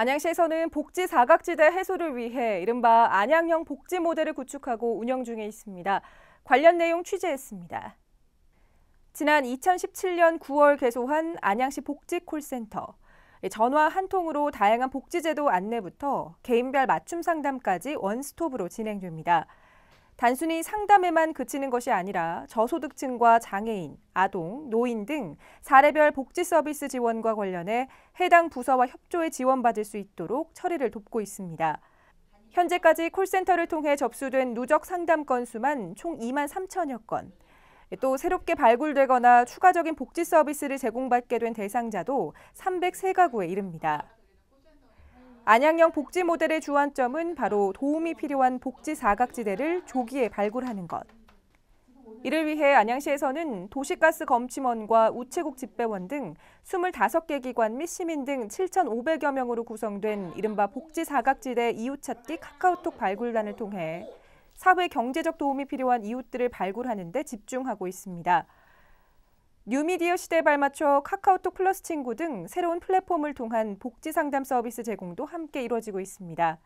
안양시에서는 복지 사각지대 해소를 위해 이른바 안양형 복지 모델을 구축하고 운영 중에 있습니다. 관련 내용 취재했습니다. 지난 2017년 9월 개소한 안양시 복지 콜센터. 전화 한 통으로 다양한 복지제도 안내부터 개인별 맞춤 상담까지 원스톱으로 진행됩니다. 단순히 상담에만 그치는 것이 아니라 저소득층과 장애인, 아동, 노인 등 사례별 복지 서비스 지원과 관련해 해당 부서와 협조해 지원받을 수 있도록 처리를 돕고 있습니다. 현재까지 콜센터를 통해 접수된 누적 상담 건수만 총 2만 3천여 건. 또 새롭게 발굴되거나 추가적인 복지 서비스를 제공받게 된 대상자도 303가구에 이릅니다. 안양형 복지 모델의 주안점은 바로 도움이 필요한 복지 사각지대를 조기에 발굴하는 것. 이를 위해 안양시에서는 도시가스 검침원과 우체국 집배원 등 25개 기관 및 시민 등 7,500여 명으로 구성된 이른바 복지 사각지대 이웃찾기 카카오톡 발굴단을 통해 사회 경제적 도움이 필요한 이웃들을 발굴하는 데 집중하고 있습니다. 뉴미디어 시대에 발맞춰 카카오톡 플러스 친구 등 새로운 플랫폼을 통한 복지 상담 서비스 제공도 함께 이루어지고 있습니다.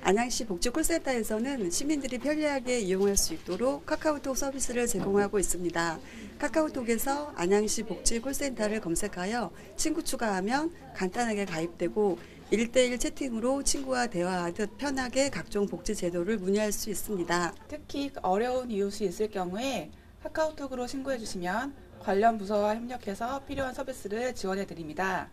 안양시 복지콜센터에서는 시민들이 편리하게 이용할 수 있도록 카카오톡 서비스를 제공하고 있습니다. 카카오톡에서 안양시 복지콜센터를 검색하여 친구 추가하면 간단하게 가입되고 1대1 채팅으로 친구와 대화하듯 편하게 각종 복지 제도를 문의할 수 있습니다. 특히 어려운 이웃이 있을 경우에 카카오톡으로 신고해 주시면 관련 부서와 협력해서 필요한 서비스를 지원해 드립니다.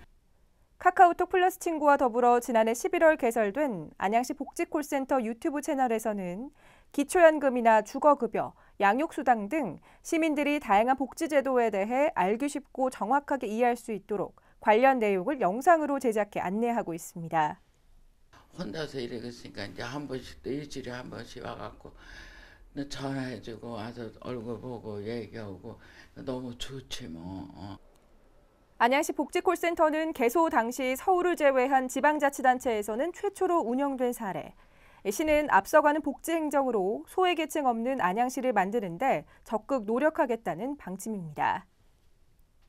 카카오톡 플러스 친구와 더불어 지난해 11월 개설된 안양시 복지콜센터 유튜브 채널에서는 기초연금이나 주거급여, 양육수당 등 시민들이 다양한 복지제도에 대해 알기 쉽고 정확하게 이해할 수 있도록 관련 내용을 영상으로 제작해 안내하고 있습니다. 혼자서 일하겠으니까 이제 한 번씩 또 일주일에 한 번씩 와갖고 전화해주고 와서 얼굴 보고 얘기하고 너무 좋지 뭐. 어. 안양시 복지콜센터는 개소 당시 서울을 제외한 지방자치단체에서는 최초로 운영된 사례. 시는 앞서가는 복지행정으로 소외계층 없는 안양시를 만드는데 적극 노력하겠다는 방침입니다.